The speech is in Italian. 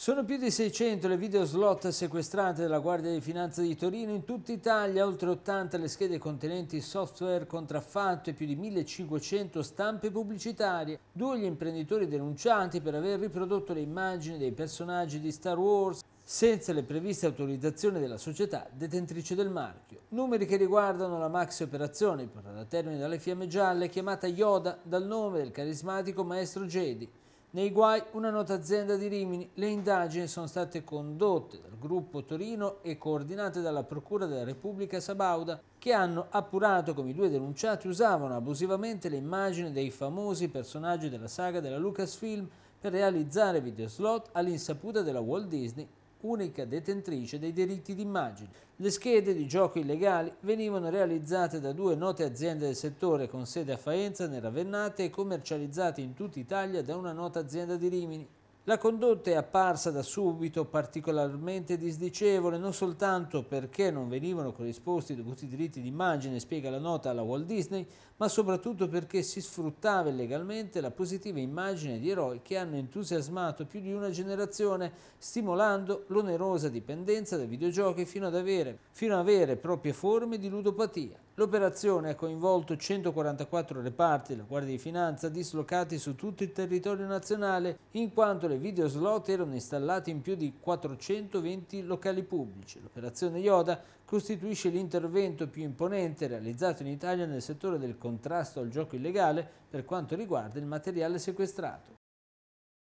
Sono più di 600 le video slot sequestrate dalla Guardia di Finanza di Torino in tutta Italia, oltre 80 le schede contenenti software contraffatto e più di 1500 stampe pubblicitarie. Due gli imprenditori denunciati per aver riprodotto le immagini dei personaggi di Star Wars senza le previste autorizzazioni della società detentrice del marchio. Numeri che riguardano la maxi operazione portata a termine dalle fiamme gialle chiamata Yoda dal nome del carismatico maestro Jedi. Nei guai una nota azienda di Rimini, le indagini sono state condotte dal gruppo Torino e coordinate dalla Procura della Repubblica Sabauda che hanno appurato come i due denunciati usavano abusivamente le immagini dei famosi personaggi della saga della Lucasfilm per realizzare videoslot all'insaputa della Walt Disney unica detentrice dei diritti d'immagine. Le schede di gioco illegali venivano realizzate da due note aziende del settore con sede a Faenza, nella Vennate e commercializzate in tutta Italia da una nota azienda di Rimini, la condotta è apparsa da subito particolarmente disdicevole, non soltanto perché non venivano corrisposti i dovuti diritti d'immagine, spiega la nota alla Walt Disney, ma soprattutto perché si sfruttava illegalmente la positiva immagine di eroi che hanno entusiasmato più di una generazione, stimolando l'onerosa dipendenza dai videogiochi fino ad avere, fino ad avere proprie forme di ludopatia. L'operazione ha coinvolto 144 reparti della Guardia di Finanza dislocati su tutto il territorio nazionale, in quanto le i videoslot erano installati in più di 420 locali pubblici. L'operazione IODA costituisce l'intervento più imponente realizzato in Italia nel settore del contrasto al gioco illegale per quanto riguarda il materiale sequestrato.